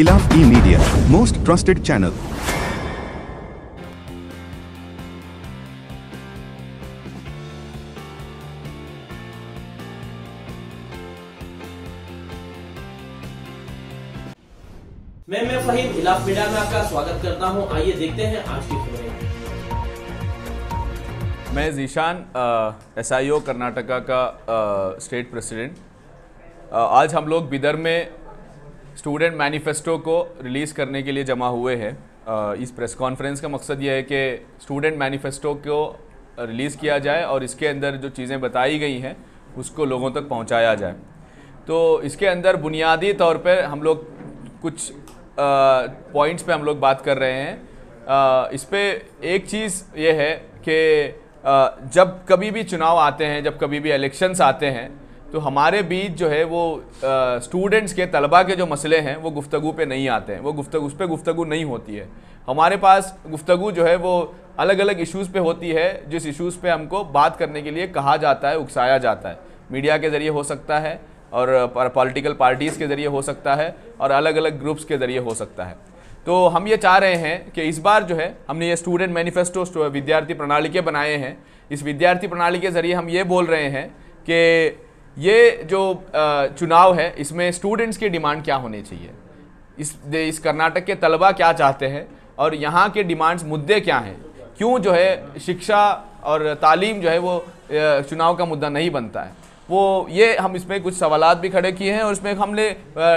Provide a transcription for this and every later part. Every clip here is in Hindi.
Ilaf E Media, most trusted channel. मैं मैं फहीम इलाफ मीडिया में आपका स्वागत करता हूं आइए देखते हैं आज की खबरें मैं Zeeshan S I O Karnataka का आ, स्टेट प्रेसिडेंट आज हम लोग बिदर में स्टूडेंट मैनिफेस्टो को रिलीज़ करने के लिए जमा हुए हैं इस प्रेस कॉन्फ्रेंस का मकसद यह है कि स्टूडेंट मैनिफेस्टो को रिलीज़ किया जाए और इसके अंदर जो चीज़ें बताई गई हैं उसको लोगों तक पहुंचाया जाए तो इसके अंदर बुनियादी तौर पर हम लोग कुछ पॉइंट्स पे हम लोग बात कर रहे हैं आ, इस पर एक चीज़ ये है कि जब कभी भी चुनाव आते हैं जब कभी भी इलेक्शंस आते हैं तो हमारे बीच जो है वो स्टूडेंट्स के तलबा के जो मसले हैं वो गुफ्तु पे नहीं आते हैं वो गुफ्तु उस पर गुफ्तु नहीं होती है हमारे पास गुफ्तु जो है वो अलग अलग इश्यूज़ पे होती है जिस इश्यूज़ पे हमको बात करने के लिए कहा जाता है उकसाया जाता है मीडिया के ज़रिए हो सकता है और पॉलिटिकल पार्टीज़ के ज़रिए हो सकता है और अलग अलग ग्रुप्स के ज़रिए हो सकता है तो हम ये चाह रहे हैं कि इस बार जो है हमने ये स्टूडेंट मैनिफेस्टो विद्यार्थी प्रणाली के बनाए हैं इस विद्यार्थी प्रणाली के ज़रिए हम ये बोल रहे हैं कि ये जो चुनाव है इसमें स्टूडेंट्स की डिमांड क्या होनी चाहिए इस इस कर्नाटक के तलबा क्या चाहते हैं और यहाँ के डिमांड्स मुद्दे क्या हैं क्यों जो है शिक्षा और तालीम जो है वो चुनाव का मुद्दा नहीं बनता है वो ये हम इसमें कुछ सवाल भी खड़े किए हैं और इसमें हमने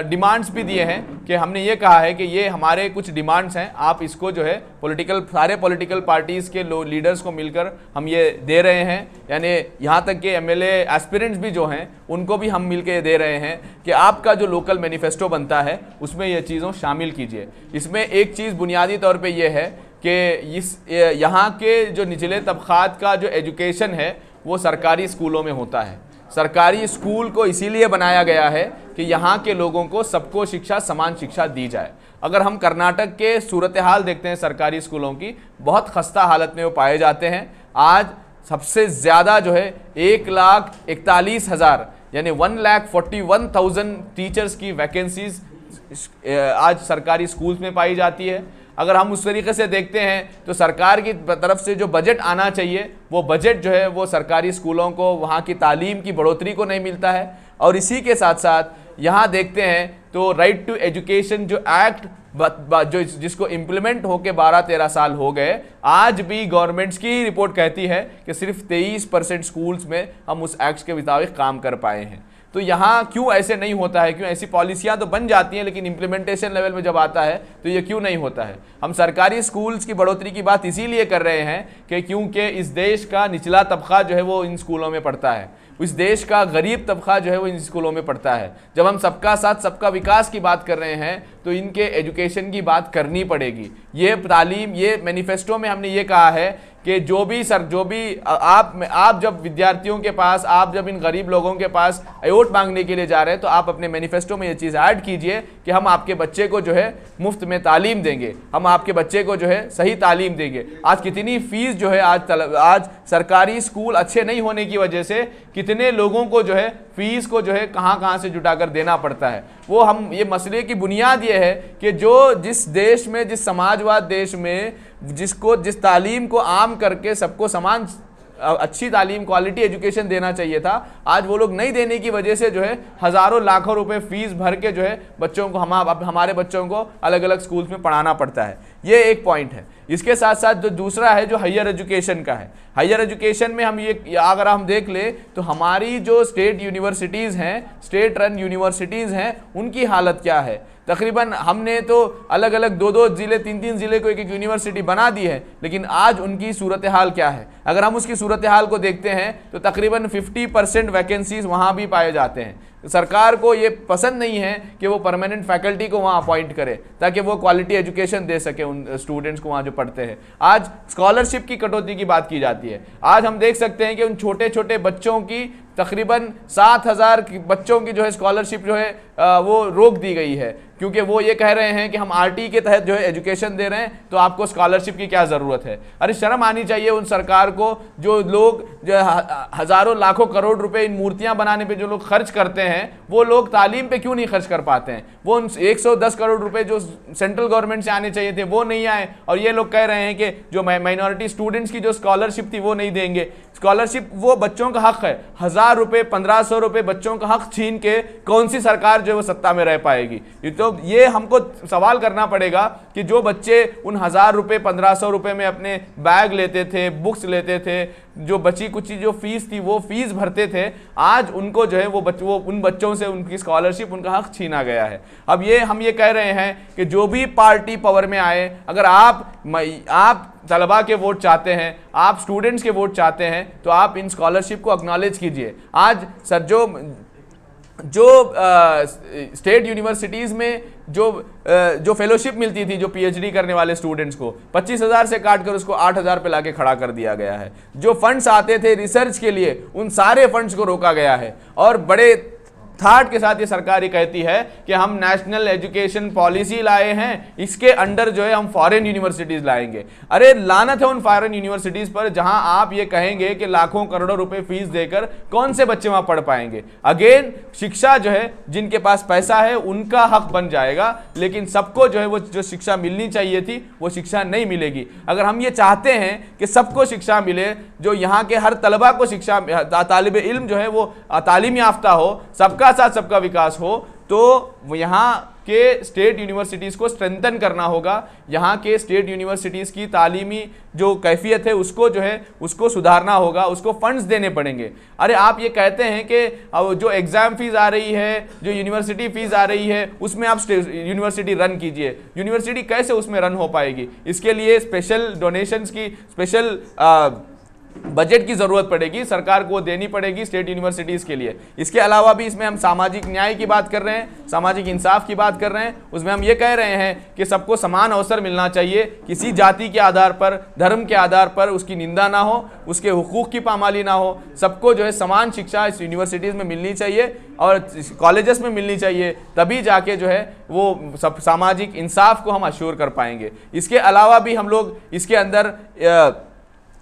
डिमांड्स भी दिए हैं कि हमने ये कहा है कि ये हमारे कुछ डिमांड्स हैं आप इसको जो है पॉलिटिकल सारे पॉलिटिकल पार्टीज़ के लीडर्स को मिलकर हम ये दे रहे हैं यानी यहाँ तक कि एम एल एस्पिरेंट्स भी जो हैं उनको भी हम मिलकर ये दे रहे हैं कि आपका जो लोकल मैनिफेस्टो बनता है उसमें ये चीज़ों शामिल कीजिए इसमें एक चीज़ बुनियादी तौर पर यह है कि इस यहाँ के जो निचले तबक़ात का जो एजुकेशन है वो सरकारी स्कूलों में होता है सरकारी स्कूल को इसीलिए बनाया गया है कि यहाँ के लोगों को सबको शिक्षा समान शिक्षा दी जाए अगर हम कर्नाटक के सूरत हाल देखते हैं सरकारी स्कूलों की बहुत खस्ता हालत में वो पाए जाते हैं आज सबसे ज़्यादा जो है एक लाख इकतालीस हज़ार यानी one lakh forty one thousand teachers की वैकेंसीज आज सरकारी स्कूल्स में पाई जाती है अगर हम उस तरीके से देखते हैं तो सरकार की तरफ से जो बजट आना चाहिए वो बजट जो है वो सरकारी स्कूलों को वहाँ की तालीम की बढ़ोतरी को नहीं मिलता है और इसी के साथ साथ यहाँ देखते हैं तो राइट टू एजुकेशन जो एक्ट जो जिसको इम्प्लीमेंट होके बारह तेरह साल हो गए आज भी गवर्नमेंट्स की रिपोर्ट कहती है कि सिर्फ 23 परसेंट स्कूल्स में हम उस एक्ट के मुताबिक काम कर पाए हैं तो यहाँ क्यों ऐसे नहीं होता है क्यों ऐसी पॉलिसियाँ तो बन जाती हैं लेकिन इम्प्लीमेंटेशन लेवल में जब आता है तो ये क्यों नहीं होता है हम सरकारी स्कूल्स की बढ़ोतरी की बात इसीलिए कर रहे हैं कि क्योंकि इस देश का निचला तबका जो है वो इन स्कूलों में पढ़ता है इस देश का गरीब तबका जो है वो इन स्कूलों में पढ़ता है जब हम सबका साथ सबका विकास की बात कर रहे हैं तो इनके एजुकेशन की बात करनी पड़ेगी ये तालीम ये मैनिफेस्टो में हमने ये कहा है कि जो भी सर जो भी आप आप जब विद्यार्थियों के पास आप जब इन गरीब लोगों के पास वोट मांगने के लिए जा रहे हैं तो आप अपने मैनिफेस्टो में ये चीज़ ऐड कीजिए कि हम आपके बच्चे को जो है मुफ्त में तालीम देंगे हम आपके बच्चे को जो है सही तालीम देंगे आज कितनी फीस जो है आज तलब, आज सरकारी स्कूल अच्छे नहीं होने की वजह से कितने लोगों को जो है फीस को जो है कहाँ कहाँ से जुटा कर देना पड़ता है वो हम ये मसले की बुनियाद ये है कि जो जिस देश में जिस समाजवाद देश में जिसको जिस तालीम को आम करके सबको समान अच्छी तालीम क्वालिटी एजुकेशन देना चाहिए था आज वो लोग नहीं देने की वजह से जो है हज़ारों लाखों रुपए फीस भर के जो है बच्चों को हम हमारे बच्चों को अलग अलग स्कूल्स में पढ़ाना पड़ता है ये एक पॉइंट है इसके साथ साथ जो दूसरा है जो हायर एजुकेशन का है हायर एजुकेशन में हम ये अगर हम देख ले तो हमारी जो स्टेट यूनिवर्सिटीज़ हैं स्टेट रन यूनिवर्सिटीज़ हैं उनकी हालत क्या है तकरीबन हमने तो अलग अलग दो दो ज़िले तीन तीन ज़िले को एक एक यूनिवर्सिटी बना दी है लेकिन आज उनकी सूरत हाल क्या है अगर हम उसकी सूरत हाल को देखते हैं तो तकरीबन 50 परसेंट वैकेंसीज़ वहाँ भी पाए जाते हैं सरकार को ये पसंद नहीं है कि वो परमानेंट फैकल्टी को वहाँ अपॉइंट करे ताकि वो क्वालिटी एजुकेशन दे सके उन स्टूडेंट्स को वहाँ जो पढ़ते हैं आज स्कॉलरशिप की कटौती की बात की जाती है आज हम देख सकते हैं कि उन छोटे छोटे बच्चों की तकरीबन सात हज़ार बच्चों की जो है स्कॉलरशिप जो है वो रोक दी गई है क्योंकि वो ये कह रहे हैं कि हम आरटी के तहत जो है एजुकेशन दे रहे हैं तो आपको स्कॉलरशिप की क्या ज़रूरत है अरे शर्म आनी चाहिए उन सरकार को जो लोग जो हज़ारों लाखों करोड़ रुपए इन मूर्तियाँ बनाने पे जो लोग खर्च करते हैं वो लोग तालीम पे क्यों नहीं खर्च कर पाते हैं वो उन दस करोड़ रुपये जो सेंट्रल गवर्नमेंट से आने चाहिए थे वो नहीं आए और ये लोग कह रहे हैं कि जो माइनॉरिटी स्टूडेंट्स की जो स्कॉलरशिप थी वो नहीं देंगे स्कॉलरशिप वो बच्चों का हक है हज़ार हजार रुपए पंद्रह सौ रुपए बच्चों का हक छीन के कौन सी सरकार जो है वो सत्ता में रह पाएगी तो ये हमको सवाल करना पड़ेगा कि जो बच्चे उन हजार रुपए पंद्रह सौ रुपए में अपने बैग लेते थे बुक्स लेते थे जो बची कुछ जो फीस थी वो फीस भरते थे आज उनको जो है वो बच वो उन बच्चों से उनकी स्कॉलरशिप उनका हक छीना गया है अब ये हम ये कह रहे हैं कि जो भी पार्टी पावर में आए अगर आप आप तलबा के वोट चाहते हैं आप स्टूडेंट्स के वोट चाहते हैं तो आप इन स्कॉलरशिप को एक्नॉलेज कीजिए आज सर जो जो स्टेट uh, यूनिवर्सिटीज़ में जो uh, जो फेलोशिप मिलती थी जो पीएचडी करने वाले स्टूडेंट्स को 25,000 से काट कर उसको 8,000 पे लाके खड़ा कर दिया गया है जो फंड्स आते थे रिसर्च के लिए उन सारे फंड्स को रोका गया है और बड़े थाट के साथ ये सरकार ये कहती है कि हम नेशनल एजुकेशन पॉलिसी लाए हैं इसके अंडर जो है हम फॉरेन यूनिवर्सिटीज लाएंगे अरे लानत है उन फॉरेन यूनिवर्सिटीज पर जहां आप ये कहेंगे कि लाखों करोड़ों रुपए फीस देकर कौन से बच्चे वहां पढ़ पाएंगे अगेन शिक्षा जो है जिनके पास पैसा है उनका हक बन जाएगा लेकिन सबको जो है वो जो शिक्षा मिलनी चाहिए थी वो शिक्षा नहीं मिलेगी अगर हम ये चाहते हैं कि सबको शिक्षा मिले जो यहाँ के हर तलबा को शिक्षा तालब इल्म जो है वो तालीम याफ्ता हो सबका सबका साथ सबका विकास हो तो यहाँ के स्टेट यूनिवर्सिटीज़ को स्ट्रेंथन करना होगा यहाँ के स्टेट यूनिवर्सिटीज़ की तालीमी जो कैफियत है उसको जो है उसको सुधारना होगा उसको फंड्स देने पड़ेंगे अरे आप ये कहते हैं कि जो एग्ज़ाम फ़ीस आ रही है जो यूनिवर्सिटी फ़ीस आ रही है उसमें आप यूनिवर्सिटी रन कीजिए यूनिवर्सिटी कैसे उसमें रन हो पाएगी इसके लिए स्पेशल डोनेशन की स्पेशल आ, बजट की जरूरत पड़ेगी सरकार को देनी पड़ेगी स्टेट यूनिवर्सिटीज के लिए इसके अलावा भी इसमें हम सामाजिक न्याय की बात कर रहे हैं सामाजिक इंसाफ की बात कर रहे हैं उसमें हम ये कह रहे हैं कि सबको समान अवसर मिलना चाहिए किसी जाति के आधार पर धर्म के आधार पर उसकी निंदा ना हो उसके हकूक़ की पामाली ना हो सबको जो है समान शिक्षा इस यूनिवर्सिटीज़ में मिलनी चाहिए और कॉलेजेस में मिलनी चाहिए तभी जाके जो है वो सब सामाजिक इंसाफ को हम अश्योर कर पाएंगे इसके अलावा भी हम लोग इसके अंदर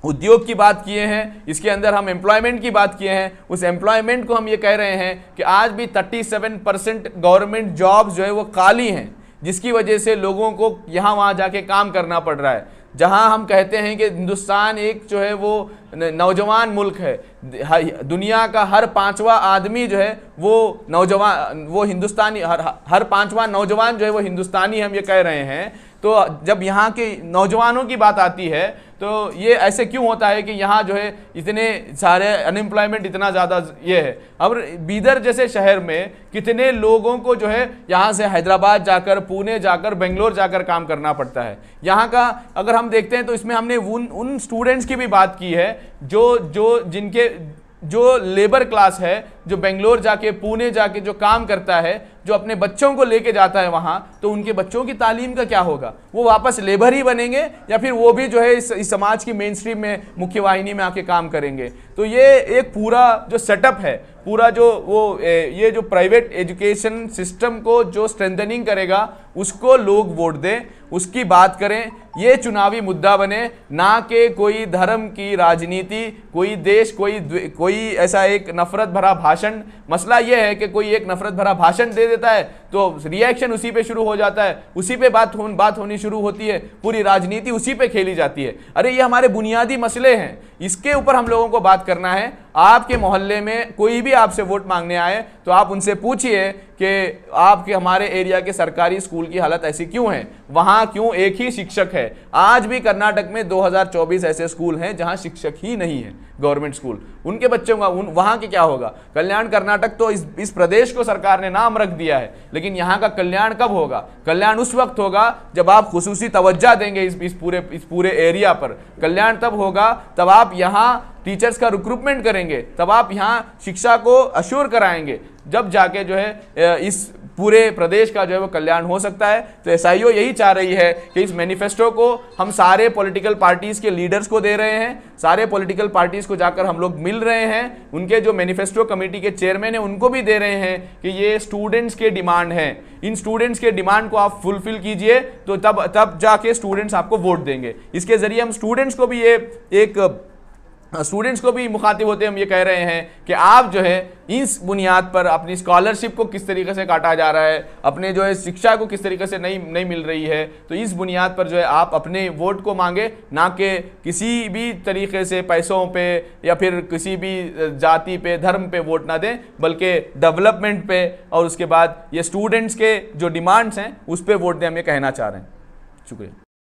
उद्योग की बात किए हैं इसके अंदर हम एम्प्लॉयमेंट की बात किए हैं उस एम्प्लॉयमेंट को हम ये कह रहे हैं कि आज भी 37 परसेंट गवर्नमेंट जॉब्स जो है वो खाली हैं जिसकी वजह से लोगों को यहाँ वहाँ जाके काम करना पड़ रहा है जहाँ हम कहते हैं कि हिंदुस्तान एक जो है वो नौजवान मुल्क है दुनिया का हर पांचवा आदमी जो है वो नौजवान वो हिंदुस्तानी हर हर पांचवा नौजवान जो है वो हिंदुस्तानी हम ये कह रहे हैं तो जब यहाँ के नौजवानों की बात आती है तो ये ऐसे क्यों होता है कि यहाँ जो है इतने सारे अनएम्प्लॉयमेंट इतना ज़्यादा ये है अब बीदर जैसे शहर में कितने लोगों को जो है यहाँ से हैदराबाद जाकर पुणे जाकर बेंगलोर जाकर काम करना पड़ता है यहाँ का अगर हम देखते हैं तो इसमें हमने उन उन स्टूडेंट्स की भी बात की है जो जो जिनके जो लेबर क्लास है जो बेंगलोर जाके पुणे जाके जो काम करता है जो अपने बच्चों को लेके जाता है वहाँ तो उनके बच्चों की तालीम का क्या होगा वो वापस लेबर ही बनेंगे या फिर वो भी जो है इस, इस समाज की मेन स्ट्रीम में मुख्य वाहिनी में आके काम करेंगे तो ये एक पूरा जो सेटअप है पूरा जो वो ये जो प्राइवेट एजुकेशन सिस्टम को जो स्ट्रेंथनिंग करेगा उसको लोग वोट दें उसकी बात करें ये चुनावी मुद्दा बने ना कि कोई धर्म की राजनीति कोई देश कोई कोई ऐसा एक नफरत भरा भाषा भाषण मसला यह है कि कोई एक नफरत भरा भाषण दे देता है तो रिएक्शन उसी पे शुरू हो जाता है उसी पे बात होन, बात होनी शुरू होती है पूरी राजनीति उसी पे खेली जाती है अरे ये हमारे बुनियादी मसले हैं इसके ऊपर हम लोगों को बात करना है आपके मोहल्ले में कोई भी आपसे वोट मांगने आए तो आप उनसे पूछिए कि आपके हमारे एरिया के सरकारी स्कूल की हालत ऐसी क्यों है वहाँ क्यों एक ही शिक्षक है आज भी कर्नाटक में 2024 ऐसे स्कूल हैं जहाँ शिक्षक ही नहीं है गवर्नमेंट स्कूल उनके बच्चों का उन वहाँ के क्या होगा कल्याण कर्नाटक तो इस इस प्रदेश को सरकार ने नाम रख दिया है लेकिन यहाँ का कल्याण कब होगा कल्याण उस वक्त होगा जब आप खसूसी तवज्जा देंगे इस, इस पूरे इस पूरे एरिया पर कल्याण तब होगा तब आप यहाँ टीचर्स का रिक्रूटमेंट करेंगे तब आप यहाँ शिक्षा को अश्योर कराएंगे जब जाके जो है इस पूरे प्रदेश का जो है वो कल्याण हो सकता है तो एस यही चाह रही है कि इस मैनिफेस्टो को हम सारे पॉलिटिकल पार्टीज़ के लीडर्स को दे रहे हैं सारे पॉलिटिकल पार्टीज़ को जाकर हम लोग मिल रहे हैं उनके जो मैनिफेस्टो कमेटी के चेयरमैन हैं उनको भी दे रहे हैं कि ये स्टूडेंट्स के डिमांड हैं इन स्टूडेंट्स के डिमांड को आप फुलफिल कीजिए तो तब तब जाके स्टूडेंट्स आपको वोट देंगे इसके ज़रिए हम स्टूडेंट्स को भी ये एक स्टूडेंट्स हाँ, को भी मुखातिब होते हम ये कह रहे हैं कि आप जो है इस बुनियाद पर अपनी स्कॉलरशिप को किस तरीके से काटा जा रहा है अपने जो है शिक्षा को किस तरीके से नहीं नहीं मिल रही है तो इस बुनियाद पर जो है आप अपने वोट को मांगे ना कि किसी भी तरीके से पैसों पे या फिर किसी भी जाति पे धर्म पे वोट ना दें बल्कि डेवलपमेंट पर और उसके बाद ये स्टूडेंट्स के जो डिमांड्स हैं उस पर वोट दें हम ये कहना चाह रहे हैं शुक्रिया